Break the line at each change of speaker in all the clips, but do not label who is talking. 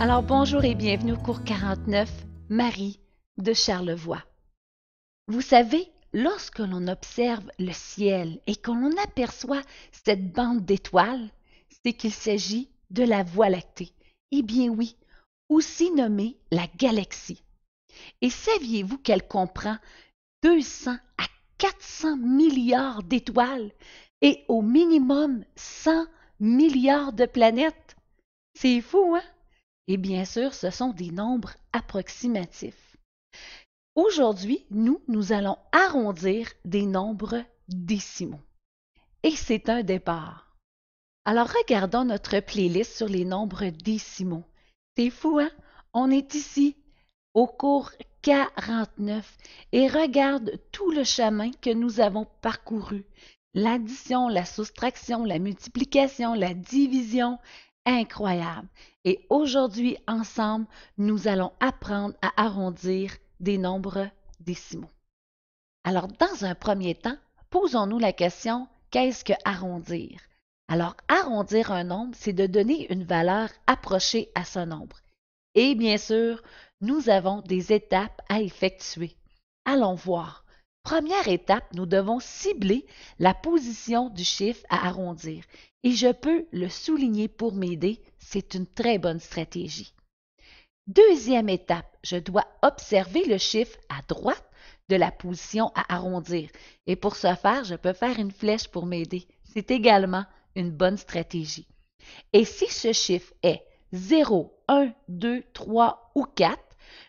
Alors bonjour et bienvenue au cours 49, Marie de Charlevoix. Vous savez, lorsque l'on observe le ciel et que l'on aperçoit cette bande d'étoiles, c'est qu'il s'agit de la Voie lactée. Eh bien oui, aussi nommée la galaxie. Et saviez-vous qu'elle comprend 200 à 400 milliards d'étoiles et au minimum 100 milliards de planètes? C'est fou, hein? Et bien sûr, ce sont des nombres approximatifs. Aujourd'hui, nous, nous allons arrondir des nombres décimaux. Et c'est un départ. Alors regardons notre playlist sur les nombres décimaux. C'est fou, hein? On est ici, au cours 49, et regarde tout le chemin que nous avons parcouru. L'addition, la soustraction, la multiplication, la division, incroyable. Et aujourd'hui, ensemble, nous allons apprendre à arrondir des nombres décimaux. Alors, dans un premier temps, posons-nous la question, qu'est-ce que arrondir? Alors, arrondir un nombre, c'est de donner une valeur approchée à ce nombre. Et bien sûr, nous avons des étapes à effectuer. Allons voir. Première étape, nous devons cibler la position du chiffre à arrondir. Et je peux le souligner pour m'aider, c'est une très bonne stratégie. Deuxième étape, je dois observer le chiffre à droite de la position à arrondir. Et pour ce faire, je peux faire une flèche pour m'aider. C'est également une bonne stratégie. Et si ce chiffre est 0, 1, 2, 3 ou 4,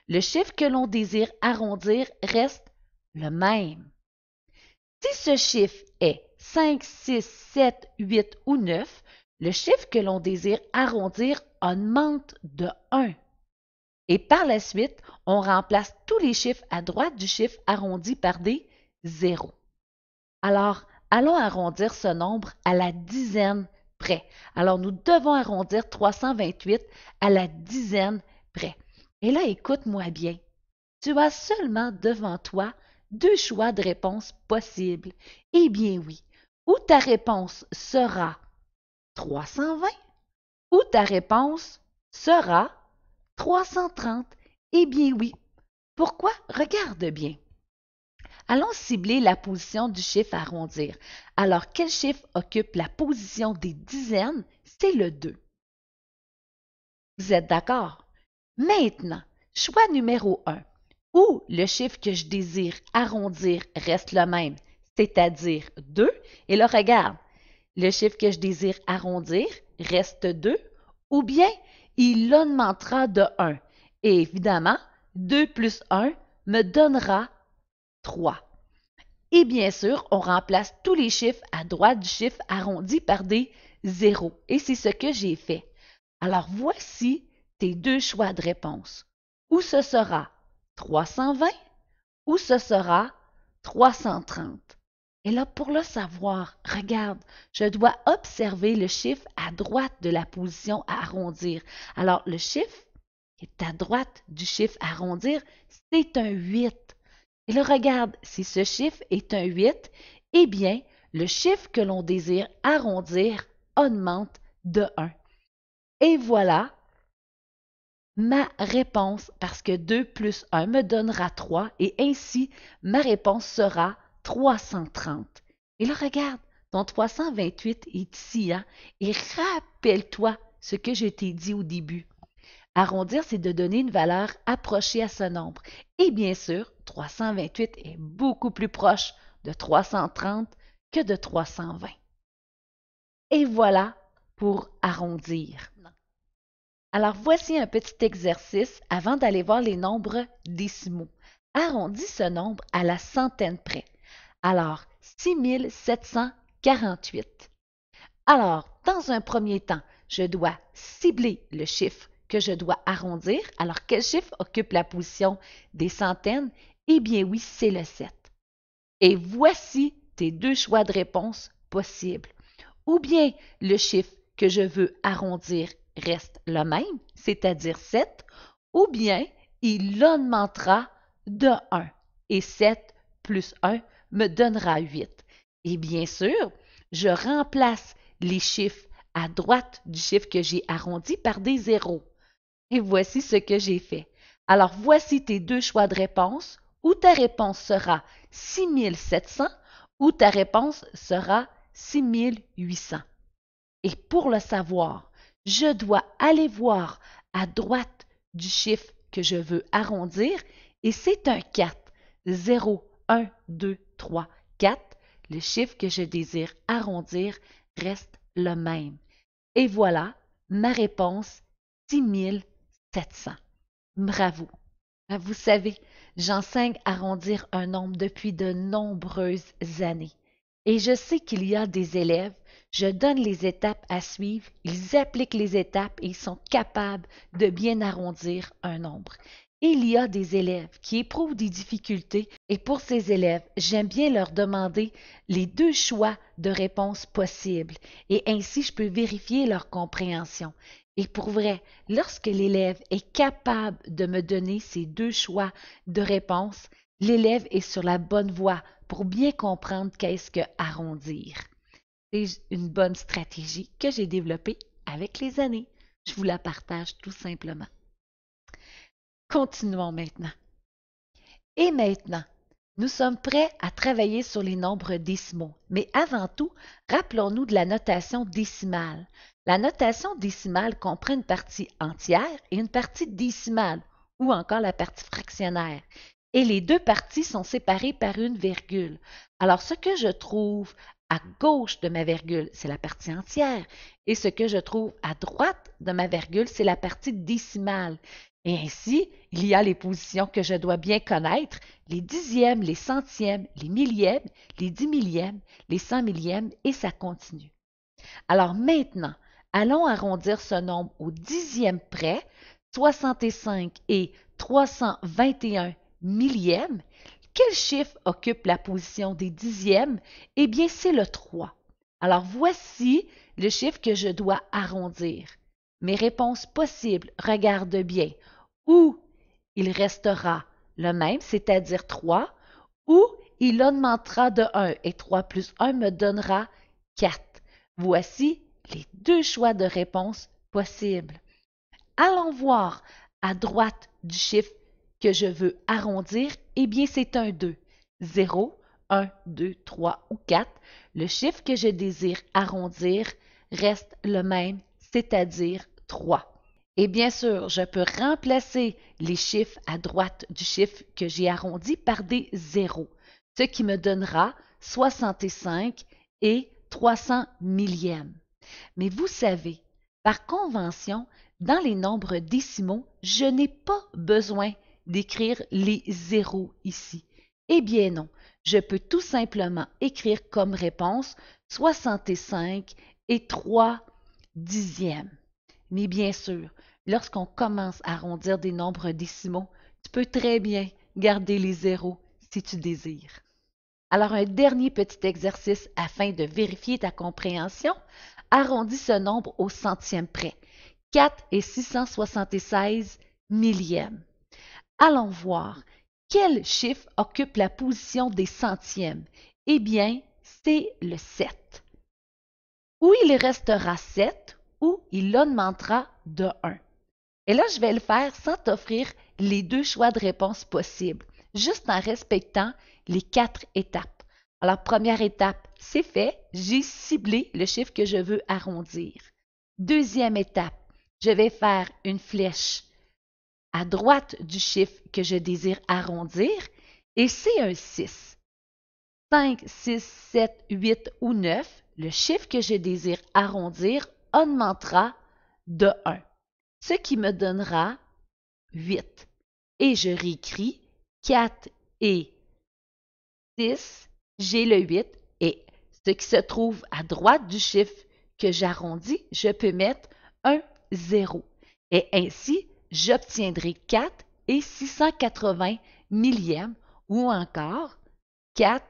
le chiffre que l'on désire arrondir reste le même. Si ce chiffre est 5, 6, 7, 8 ou 9, le chiffre que l'on désire arrondir augmente de 1. Et par la suite, on remplace tous les chiffres à droite du chiffre arrondi par des zéros. Alors, allons arrondir ce nombre à la dizaine près. Alors, nous devons arrondir 328 à la dizaine près. Et là, écoute-moi bien. Tu as seulement devant toi deux choix de réponse possibles. Eh bien oui, ou ta réponse sera 320 ou ta réponse sera 330. Eh bien oui. Pourquoi? Regarde bien. Allons cibler la position du chiffre à arrondir. Alors, quel chiffre occupe la position des dizaines? C'est le 2. Vous êtes d'accord? Maintenant, choix numéro 1 ou le chiffre que je désire arrondir reste le même, c'est-à-dire 2. Et là, regarde, le chiffre que je désire arrondir reste 2, ou bien il augmentera de 1. Et évidemment, 2 plus 1 me donnera 3. Et bien sûr, on remplace tous les chiffres à droite du chiffre arrondi par des zéros. Et c'est ce que j'ai fait. Alors voici tes deux choix de réponse. Où ce sera 320 ou ce sera 330. Et là, pour le savoir, regarde, je dois observer le chiffre à droite de la position à arrondir. Alors, le chiffre qui est à droite du chiffre à arrondir, c'est un 8. Et là, regarde, si ce chiffre est un 8, eh bien, le chiffre que l'on désire arrondir augmente de 1. Et voilà, ma réponse parce que 2 plus 1 me donnera 3 et ainsi ma réponse sera 330. Et là, regarde, ton 328 est ici, hein, et rappelle-toi ce que je t'ai dit au début. Arrondir, c'est de donner une valeur approchée à ce nombre. Et bien sûr, 328 est beaucoup plus proche de 330 que de 320. Et voilà pour arrondir. Alors voici un petit exercice avant d'aller voir les nombres décimaux. Arrondis ce nombre à la centaine près. Alors 6748. Alors, dans un premier temps, je dois cibler le chiffre que je dois arrondir. Alors, quel chiffre occupe la position des centaines? Eh bien oui, c'est le 7. Et voici tes deux choix de réponse possibles. Ou bien le chiffre que je veux arrondir reste le même, c'est-à-dire 7, ou bien il augmentera de 1 et 7 plus 1 me donnera 8. Et bien sûr, je remplace les chiffres à droite du chiffre que j'ai arrondi par des zéros. Et voici ce que j'ai fait. Alors voici tes deux choix de réponse, ou ta réponse sera 6700 ou ta réponse sera 6800. Et pour le savoir, je dois aller voir à droite du chiffre que je veux arrondir et c'est un 4. 0, 1, 2, 3, 4. Le chiffre que je désire arrondir reste le même. Et voilà ma réponse 6700. Bravo. Ah, vous savez, j'enseigne à arrondir un nombre depuis de nombreuses années et je sais qu'il y a des élèves, je donne les étapes à suivre, ils appliquent les étapes et ils sont capables de bien arrondir un nombre. Il y a des élèves qui éprouvent des difficultés et pour ces élèves, j'aime bien leur demander les deux choix de réponses possibles et ainsi je peux vérifier leur compréhension. Et pour vrai, lorsque l'élève est capable de me donner ces deux choix de réponses, l'élève est sur la bonne voie pour bien comprendre qu'est-ce que arrondir. C'est une bonne stratégie que j'ai développée avec les années. Je vous la partage tout simplement. Continuons maintenant. Et maintenant, nous sommes prêts à travailler sur les nombres décimaux, mais avant tout, rappelons-nous de la notation décimale. La notation décimale comprend une partie entière et une partie décimale, ou encore la partie fractionnaire et les deux parties sont séparées par une virgule. Alors ce que je trouve à gauche de ma virgule, c'est la partie entière, et ce que je trouve à droite de ma virgule, c'est la partie décimale. Et ainsi, il y a les positions que je dois bien connaître, les dixièmes, les centièmes, les millièmes, les dix millièmes, les cent millièmes, et ça continue. Alors maintenant, allons arrondir ce nombre au dixième près, 65 et 321 millième, quel chiffre occupe la position des dixièmes? Eh bien, c'est le 3. Alors voici le chiffre que je dois arrondir. Mes réponses possibles, regarde bien, ou il restera le même, c'est-à-dire 3, ou il augmentera de 1 et 3 plus 1 me donnera 4. Voici les deux choix de réponses possibles. Allons voir à droite du chiffre que je veux arrondir, eh bien c'est un 2. 0, 1, 2, 3 ou 4. Le chiffre que je désire arrondir reste le même, c'est-à-dire 3. Et bien sûr, je peux remplacer les chiffres à droite du chiffre que j'ai arrondi par des zéros, ce qui me donnera 65 et 300 millièmes. Mais vous savez, par convention, dans les nombres décimaux, je n'ai pas besoin d'écrire les zéros ici. Eh bien non, je peux tout simplement écrire comme réponse 65 et 3 dixièmes. Mais bien sûr, lorsqu'on commence à arrondir des nombres décimaux, tu peux très bien garder les zéros si tu désires. Alors un dernier petit exercice afin de vérifier ta compréhension, arrondis ce nombre au centième près. 4 et 676 millièmes. Allons voir. Quel chiffre occupe la position des centièmes? Eh bien, c'est le 7. Ou il restera 7 ou il augmentera de 1. Et là, je vais le faire sans t'offrir les deux choix de réponse possibles, juste en respectant les quatre étapes. Alors, première étape, c'est fait, j'ai ciblé le chiffre que je veux arrondir. Deuxième étape, je vais faire une flèche à droite du chiffre que je désire arrondir et c'est un 6. 5, 6, 7, 8 ou 9, le chiffre que je désire arrondir augmentera de 1, ce qui me donnera 8. Et je réécris 4 et 6, j'ai le 8 et ce qui se trouve à droite du chiffre que j'arrondis, je peux mettre un 0. Et ainsi, j'obtiendrai 4 et 680 millièmes ou encore 4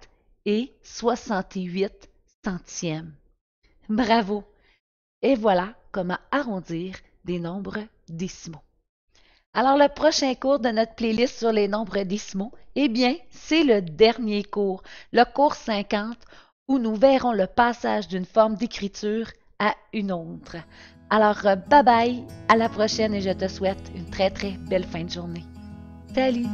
et 68 centièmes. Bravo! Et voilà comment arrondir des nombres décimaux. Alors le prochain cours de notre playlist sur les nombres décimaux, eh bien, c'est le dernier cours, le cours 50, où nous verrons le passage d'une forme d'écriture à une autre. Alors, euh, bye bye, à la prochaine et je te souhaite une très très belle fin de journée. Salut!